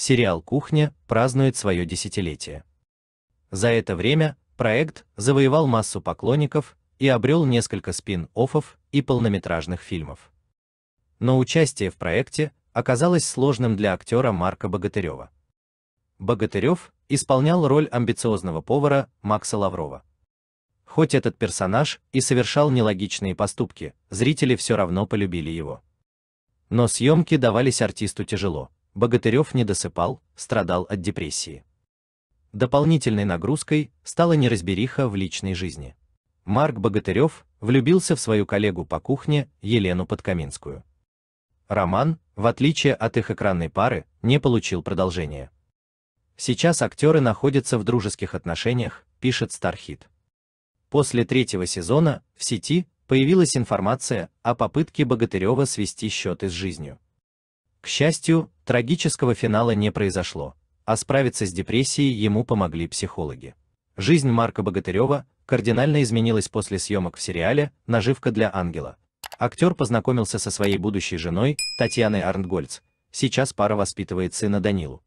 сериал «Кухня» празднует свое десятилетие. За это время проект завоевал массу поклонников и обрел несколько спин-оффов и полнометражных фильмов. Но участие в проекте оказалось сложным для актера Марка Богатырева. Богатырев исполнял роль амбициозного повара Макса Лаврова. Хоть этот персонаж и совершал нелогичные поступки, зрители все равно полюбили его. Но съемки давались артисту тяжело. Богатырев не досыпал, страдал от депрессии. Дополнительной нагрузкой стала неразбериха в личной жизни. Марк Богатырев влюбился в свою коллегу по кухне Елену Подкаминскую. Роман, в отличие от их экранной пары, не получил продолжения. Сейчас актеры находятся в дружеских отношениях, пишет Стархит. После третьего сезона в сети появилась информация о попытке Богатырева свести счеты с жизнью. К счастью, трагического финала не произошло, а справиться с депрессией ему помогли психологи. Жизнь Марка Богатырева кардинально изменилась после съемок в сериале «Наживка для ангела». Актер познакомился со своей будущей женой, Татьяной Арнтгольц, сейчас пара воспитывает сына Данилу.